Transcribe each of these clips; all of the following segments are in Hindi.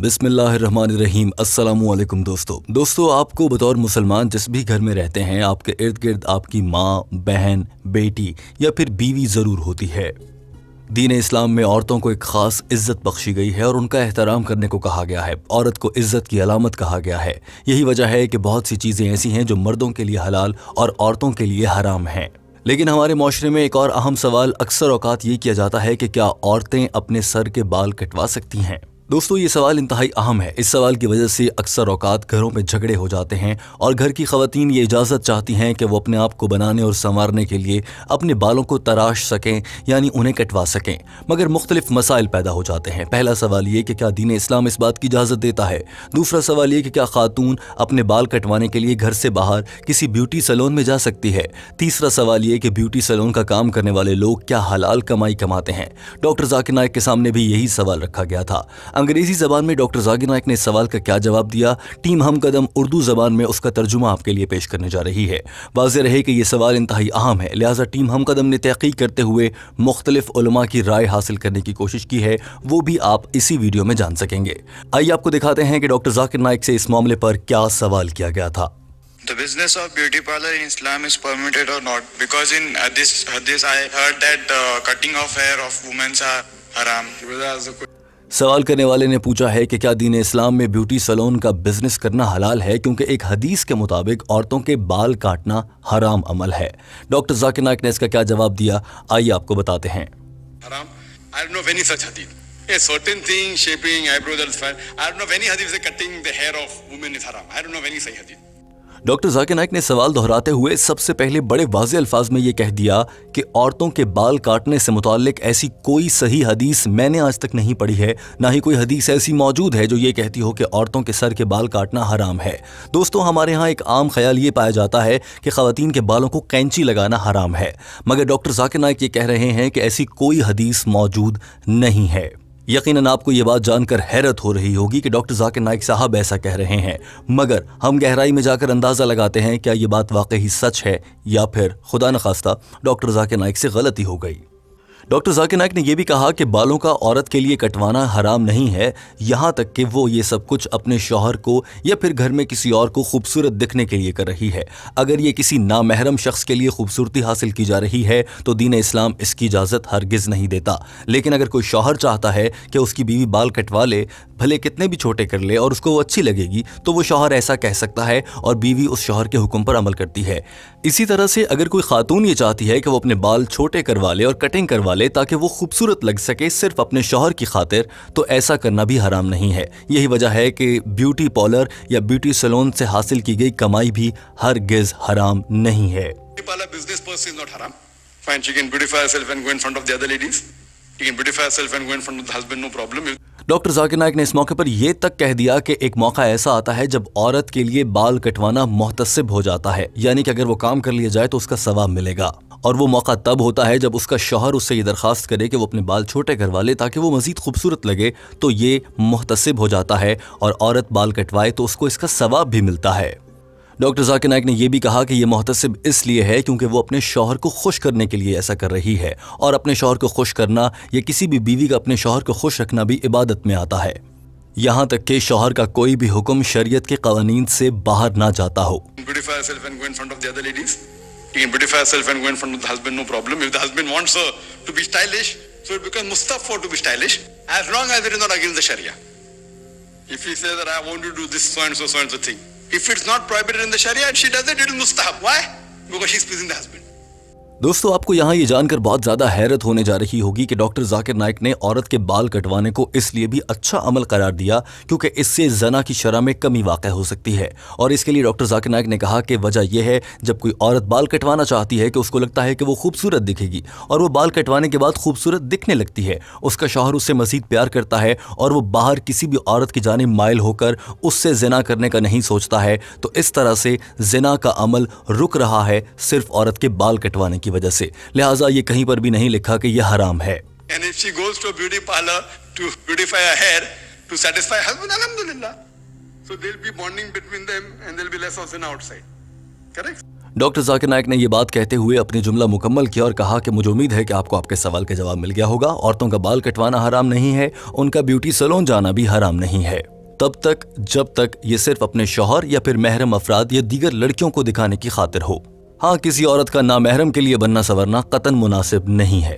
बिसमीम असलम दोस्तों दोस्तों आपको बतौर मुसलमान जिस भी घर में रहते हैं आपके इर्द गिर्द आपकी माँ बहन बेटी या फिर बीवी ज़रूर होती है दीन इस्लाम में औरतों को एक ख़ास इज्जत बख्शी गई है और उनका एहतराम करने को कहा गया है औरत को इज्जत की अलामत कहा गया है यही वजह है कि बहुत सी चीज़ें ऐसी हैं जो मर्दों के लिए हलाल और औरतों के लिए हराम हैं लेकिन हमारे माशरे में एक और अहम सवाल अक्सर अवकात ये किया जाता है कि क्या औरतें अपने सर के बाल कटवा सकती हैं दोस्तों ये सवाल इंतहाई अहम है इस सवाल की वजह से अक्सर औकात घरों में झगड़े हो जाते हैं और घर की खवतीन ये इजाज़त चाहती हैं कि वो अपने आप को बनाने और संवारने के लिए अपने बालों को तराश सकें यानी उन्हें कटवा सकें मगर मुख्तलिफ मसाइल पैदा हो जाते हैं पहला सवाल ये कि क्या दीन इस्लाम इस बात की इजाज़त देता है दूसरा सवाल ये कि क्या खातून अपने बाल कटवाने के लिए घर से बाहर किसी ब्यूटी सलोन में जा सकती है तीसरा सवाल ये कि ब्यूटी सलोन का काम करने वाले लोग क्या हलाल कमाई कमाते हैं डॉक्टर जाकिर नायक के सामने भी यही सवाल रखा गया था अंग्रेजी जबान में डॉक्टर जाकिर नायक ने सवाल का क्या जवाब दिया टीम हम कदम उर्दू जबान में उसका तर्जुमा आपके लिए पेश करने जा रही है वाज रहे कि यह सवाल इंतहाई अहम है लिहाजा टीम हम कदम ने तहकीक करते हुए मुख्तलिफ की राय हासिल करने की कोशिश की है वो भी आप इसी वीडियो में जान सकेंगे आइए आपको दिखाते हैं कि डॉक्टर जाकिर नायक से इस मामले पर क्या सवाल किया गया था The business of beauty parlor in Islam is permitted or not? Because in this, this I heard that uh, cutting of hair of women's are haram. Brother, a question. सवाल करने वाले ने पूछा है कि क्या दीन इस्लाम में ब्यूटी सलोन का बिजनेस करना हलाल है क्योंकि एक हदीस के मुताबिक औरतों के बाल काटना हराम अमल है डॉक्टर जाकिर नायक ने इसका क्या जवाब दिया आइए आपको बताते हैं हराम। डॉक्टर जाकिर नायक ने सवाल दोहराते हुए सबसे पहले बड़े वाज अल्फाज में ये कह दिया कि औरतों के बाल काटने से मुतक ऐसी कोई सही हदीस मैंने आज तक नहीं पढ़ी है ना ही कोई हदीस ऐसी मौजूद है जो ये कहती हो कि औरतों के सर के बाल काटना हराम है दोस्तों हमारे यहाँ एक आम ख्याल ये पाया जाता है कि खातन के बालों को कैंची लगाना हराम है मगर डॉक्टर जाकिर नायक ये कह रहे हैं कि ऐसी कोई हदीस मौजूद नहीं है यकीनन आपको ये बात जानकर हैरत हो रही होगी कि डॉक्टर जाकिर नाइक साहब ऐसा कह रहे हैं मगर हम गहराई में जाकर अंदाज़ा लगाते हैं क्या ये बात वाकई सच है या फिर खुदा न खास्ता डॉक्टर जाकिर नाइक से गलती हो गई डॉक्टर जाकिर नायक ने यह भी कहा कि बालों का औरत के लिए कटवाना हराम नहीं है यहाँ तक कि वो ये सब कुछ अपने शौहर को या फिर घर में किसी और को खूबसूरत दिखने के लिए कर रही है अगर ये किसी नामहरम शख्स के लिए खूबसूरती हासिल की जा रही है तो दीन इस्लाम इसकी इजाज़त हरगिज़ नहीं देता लेकिन अगर कोई शौहर चाहता है कि उसकी बीवी बाल कटवा ले भले कितने भी छोटे कर ले और उसको वो अच्छी लगेगी तो वो शौहर ऐसा कह सकता है और बीवी उस शौहर के हुक्म पर अमल करती है इसी तरह से अगर कोई खातून ये चाहती है कि वो अपने बाल छोटे करवा ले और कटिंग करवा डाले ताकि वो खूबसूरत लग सके सिर्फ अपने शोहर की खातिर तो ऐसा करना भी हराम नहीं है यही वजह है कि ब्यूटी पार्लर या ब्यूटी सैलून से हासिल की गई कमाई भी हर गिज हराम नहीं है Fine, she can beautify herself and go in front of the other ladies. She can beautify herself and go in front of the husband, no problem. Doctor Zakir Naik ने इस मौके पर यह तक कह दिया कि एक मौका ऐसा आता है जब औरत के लिए बाल कटवाना मोहतसिब हो जाता है यानी कि अगर वो काम कर लिया जाए तो उसका सवाब मिलेगा और वो मौका तब होता है जब उसका शोहर उससे ये दरख्वास्त करे कि वो अपने बाल छोटे करवा ले ताकि वो मजीद खूबसूरत लगे तो ये मोहतसिब हो जाता है और औरत बाल कटवाए तो उसको इसका सवाब भी मिलता है डॉक्टर जाकिर नायक ने यह भी कहा कि यह मुहतसब इसलिए है क्योंकि वो अपने शोहर को खुश करने के लिए ऐसा कर रही है और अपने शोहर को खुश करना या किसी भी बीवी का अपने शोहर को खुश रखना भी इबादत में आता है यहाँ तक के शोहर का कोई भी हुक्म शरीय के कवानीन से बाहर ना जाता हो If If it's not prohibited in the Sharia and she does it, it is mustahab. Why? Because she's pleasing the husband. दोस्तों आपको यहाँ ये जानकर बहुत ज्यादा हैरत होने जा रही होगी कि डॉक्टर जाकिर नाइक ने औरत के बाल कटवाने को इसलिए भी अच्छा अमल करार दिया क्योंकि इससे जना की शरह में कमी वाक़ हो सकती है और इसके लिए डॉक्टर जाकिर नाइक ने कहा कि वजह यह है जब कोई औरत बाल कटवाना चाहती है कि उसको लगता है कि वो खूबसूरत दिखेगी और वो बाल कटवाने के बाद खूबसूरत दिखने लगती है उसका शोहर उससे मजीद प्यार करता है और वो बाहर किसी भी औरत की जानब मायल होकर उससे जना करने का नहीं सोचता है तो इस तरह से जना का अमल रुक रहा है सिर्फ औरत के बाल कटवाने की की वजह से लिहाजा ये कहीं पर भी नहीं लिखा कि यह हराम है डॉक्टर जाकिर नायक ने यह बात कहते हुए अपनी जुमला मुकम्मल किया और कहा कि मुझे उम्मीद है कि आपको आपके सवाल का जवाब मिल गया होगा औरतों का बाल कटवाना हराम नहीं है उनका ब्यूटी सलोन जाना भी हराम नहीं है तब तक जब तक ये सिर्फ अपने शोहर या फिर महरम अफराद या दीगर लड़कियों को दिखाने की खातिर हो हाँ किसी औरत का नामहरम के लिए बनना संवरना कतन मुनासिब नहीं है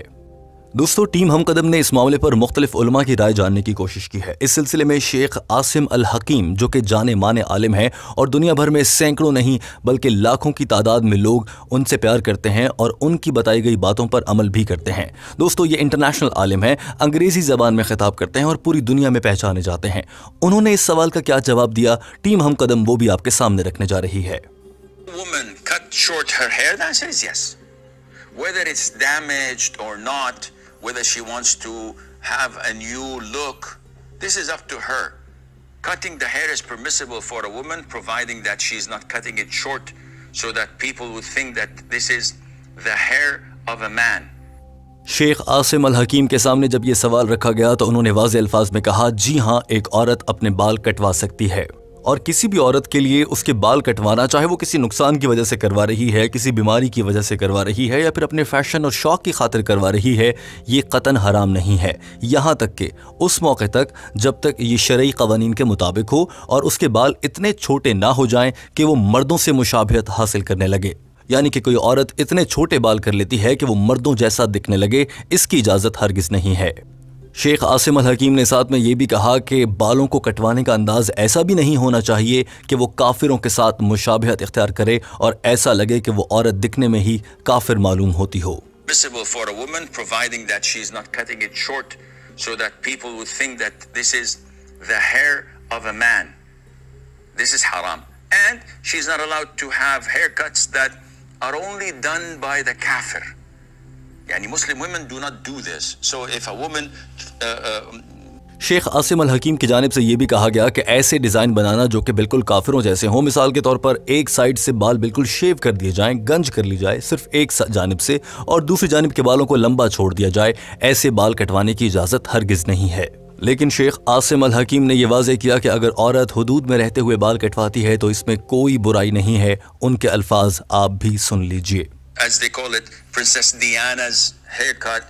दोस्तों टीम हम कदम ने इस मामले पर मुख्तलिफ उलमा की राय जानने की कोशिश की है इस सिलसिले में शेख आसिम अल हकीम जो कि जाने माने आलिम हैं और दुनिया भर में सैकड़ों नहीं बल्कि लाखों की तादाद में लोग उनसे प्यार करते हैं और उनकी बताई गई बातों पर अमल भी करते हैं दोस्तों ये इंटरनेशनल आलिम है अंग्रेज़ी ज़बान में खिताब करते हैं और पूरी दुनिया में पहचाने जाते हैं उन्होंने इस सवाल का क्या जवाब दिया टीम हम कदम वो भी आपके सामने रखने जा रही है cut short her hair? The answer is yes. Whether it's damaged or not, whether she wants to have a new look, this is up to her. Cutting the hair is permissible for a woman, providing that she's not cutting it short so that people would think that this is the hair of a man. Sheikh Asim अल हकीम के सामने जब ये सवाल रखा गया तो उन्होंने वाज अल्फाज में कहा जी हाँ एक औरत अपने बाल कटवा सकती है और किसी भी औरत के लिए उसके बाल कटवाना चाहे वो किसी नुकसान की वजह से करवा रही है किसी बीमारी की वजह से करवा रही है या फिर अपने फैशन और शौक की खातिर करवा रही है ये कतन हराम नहीं है यहाँ तक कि उस मौके तक जब तक ये शर्य कवानीन के मुताबिक हो और उसके बाल इतने छोटे ना हो जाएं कि वो मर्दों से मुशाबियत हासिल करने लगे यानी कि कोई औरत इतने छोटे बाल कर लेती है कि वो मर्दों जैसा दिखने लगे इसकी इजाज़त हरगिज़ नहीं है शेख आसिम अल हकीम ने साथ में ये भी कहा कि बालों को कटवाने का अंदाज़ ऐसा भी नहीं होना चाहिए कि वो काफिरों के साथ मुशाबहत इख्तियार करे और ऐसा लगे कि वो औरत दिखने में ही काफिर मालूम होती हो so that people would think that this is the hair of a man. This is haram. And she's not allowed to have haircuts that are only done by the kafir. يعني Muslim women do not do this. So if a woman uh, uh, Sheikh Asim अल हकीम की जानब से यह भी कहा गया कि ऐसे डिज़ाइन बनाना जो कि बिल्कुल काफिरों जैसे हों मिसाल के तौर पर एक साइड से बाल बिल्कुल शेव कर दिए जाएं गंज कर ली जाए सिर्फ एक जानब से और दूसरी जानब के बालों को लंबा छोड़ दिया जाए ऐसे बाल कटवाने की इजाज़त हरगिज़ नहीं है लेकिन शेख आसिम अल हकीम ने यह वाजे किया कि अगर औरत हदूद में रहते हुए बाल कटवाती है तो इसमें कोई बुराई नहीं है उनके अल्फाज आप भी सुन लीजिए as they call it, Princess Diana's haircut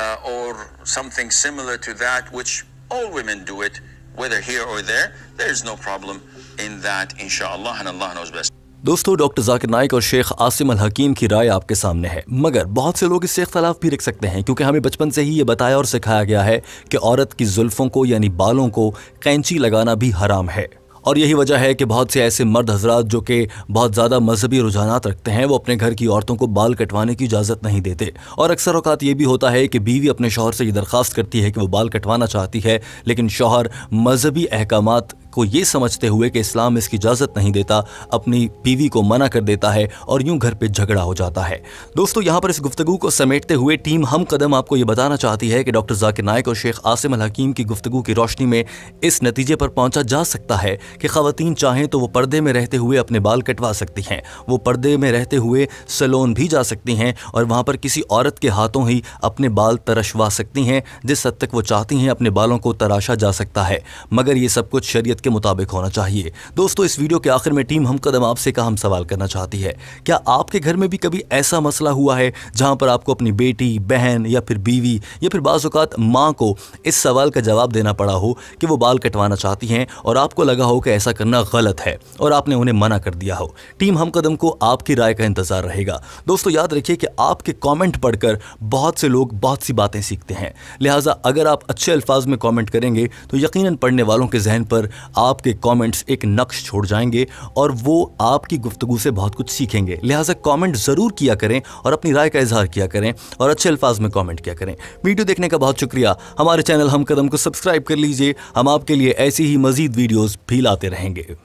uh, or something similar to that, which all women do it, whether here or there. There is no problem in that, inshallah, and Allah knows best. दोस्तों डॉक्टर जाकिर नाइक और शेख आसिम अल हकीम की राय आपके सामने है मगर बहुत से लोग इससे इख्तलाफ भी रख सकते हैं क्योंकि हमें बचपन से ही ये बताया और सिखाया गया है कि औरत की जुल्फ़ों को यानी बालों को कैंची लगाना भी हराम है और यही वजह है कि बहुत से ऐसे मर्द हजरात जो कि बहुत ज़्यादा मजहबी रुझाना रखते हैं वो अपने घर की औरतों को बाल कटवाने की इजाज़त नहीं देते और अक्सर अवकात ये भी होता है कि बीवी अपने शोहर से ये दरख्वास्त करती है कि वो बाल कटवाना चाहती है लेकिन शोहर मजहबी अहकाम को ये समझते हुए कि इस्लाम इसकी इजाज़त नहीं देता अपनी बीवी को मना कर देता है और यूं घर पर झगड़ा हो जाता है दोस्तों यहाँ पर इस गुफ्तु को समेटते हुए टीम हम कदम आपको ये बताना चाहती है कि डॉक्टर जाकिर नायक और शेख आसिम अल हकीम की गुफ्तु की रोशनी में इस नतीजे पर पहुंचा जा सकता है कि खातन चाहें तो वो पर्दे में रहते हुए अपने बाल कटवा सकती हैं वो पर्दे में रहते हुए सलोन भी जा सकती हैं और वहाँ पर किसी औरत के हाथों ही अपने बाल तरशवा सकती हैं जिस हद तक वो चाहती हैं अपने बालों को तराशा जा सकता है मगर ये सब कुछ शरीयत के मुताबिक होना चाहिए दोस्तों इस वीडियो के आखिर में टीम हम कदम आपसे का हम सवाल करना चाहती है क्या आपके घर में भी कभी ऐसा मसला हुआ है जहां पर आपको अपनी बेटी बहन या फिर बीवी या फिर बाज़ात माँ को इस सवाल का जवाब देना पड़ा हो कि वो बाल कटवाना चाहती हैं और आपको लगा हो कि ऐसा करना गलत है और आपने उन्हें मना कर दिया हो टीम हम कदम को आपकी राय का इंतज़ार रहेगा दोस्तों याद रखिए कि आपके कॉमेंट पढ़कर बहुत से लोग बहुत सी बातें सीखते हैं लिहाजा अगर आप अच्छे अल्फाज में कॉमेंट करेंगे तो यकीन पढ़ने वालों के जहन पर आपके कमेंट्स एक नक्श छोड़ जाएंगे और वो आपकी गुफ्तगु से बहुत कुछ सीखेंगे लिहाजा कमेंट ज़रूर किया करें और अपनी राय का इजहार किया करें और अच्छे अल्फाज में कमेंट किया करें वीडियो देखने का बहुत शुक्रिया हमारे चैनल हम कदम को सब्सक्राइब कर लीजिए हम आपके लिए ऐसी ही मजीद वीडियोज़ भी लाते रहेंगे